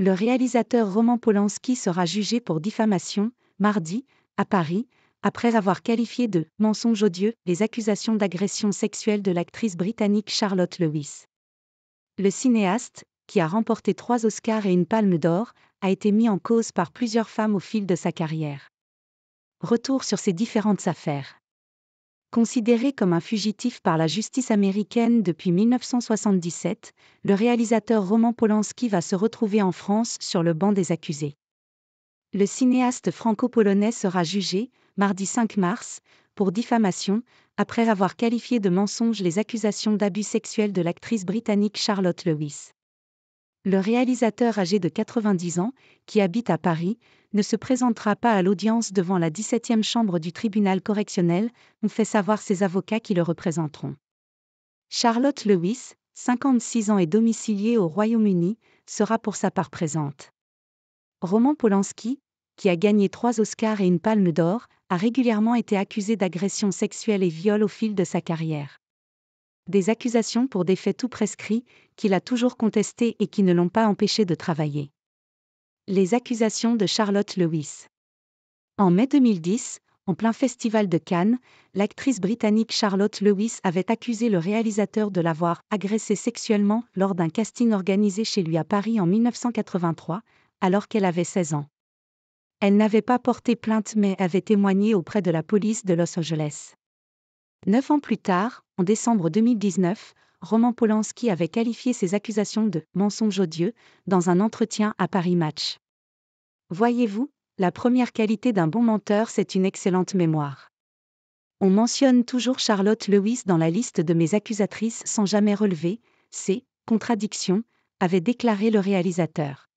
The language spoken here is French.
Le réalisateur Roman Polanski sera jugé pour diffamation, mardi, à Paris, après avoir qualifié de mensonge odieux les accusations d'agression sexuelle de l'actrice britannique Charlotte Lewis. Le cinéaste, qui a remporté trois Oscars et une Palme d'Or, a été mis en cause par plusieurs femmes au fil de sa carrière. Retour sur ces différentes affaires. Considéré comme un fugitif par la justice américaine depuis 1977, le réalisateur Roman Polanski va se retrouver en France sur le banc des accusés. Le cinéaste franco-polonais sera jugé, mardi 5 mars, pour diffamation, après avoir qualifié de mensonge les accusations d'abus sexuels de l'actrice britannique Charlotte Lewis. Le réalisateur âgé de 90 ans, qui habite à Paris, ne se présentera pas à l'audience devant la 17e chambre du tribunal correctionnel, ont fait savoir ses avocats qui le représenteront. Charlotte Lewis, 56 ans et domiciliée au Royaume-Uni, sera pour sa part présente. Roman Polanski, qui a gagné trois Oscars et une Palme d'Or, a régulièrement été accusé d'agressions sexuelles et viol au fil de sa carrière des accusations pour des faits tout prescrits, qu'il a toujours contestés et qui ne l'ont pas empêché de travailler. Les accusations de Charlotte Lewis. En mai 2010, en plein festival de Cannes, l'actrice britannique Charlotte Lewis avait accusé le réalisateur de l'avoir agressée sexuellement lors d'un casting organisé chez lui à Paris en 1983, alors qu'elle avait 16 ans. Elle n'avait pas porté plainte mais avait témoigné auprès de la police de Los Angeles. Neuf ans plus tard, en décembre 2019, Roman Polanski avait qualifié ses accusations de mensonge odieux dans un entretien à Paris Match. Voyez-vous, la première qualité d'un bon menteur, c'est une excellente mémoire. On mentionne toujours Charlotte Lewis dans la liste de mes accusatrices sans jamais relever, ces contradictions, avait déclaré le réalisateur.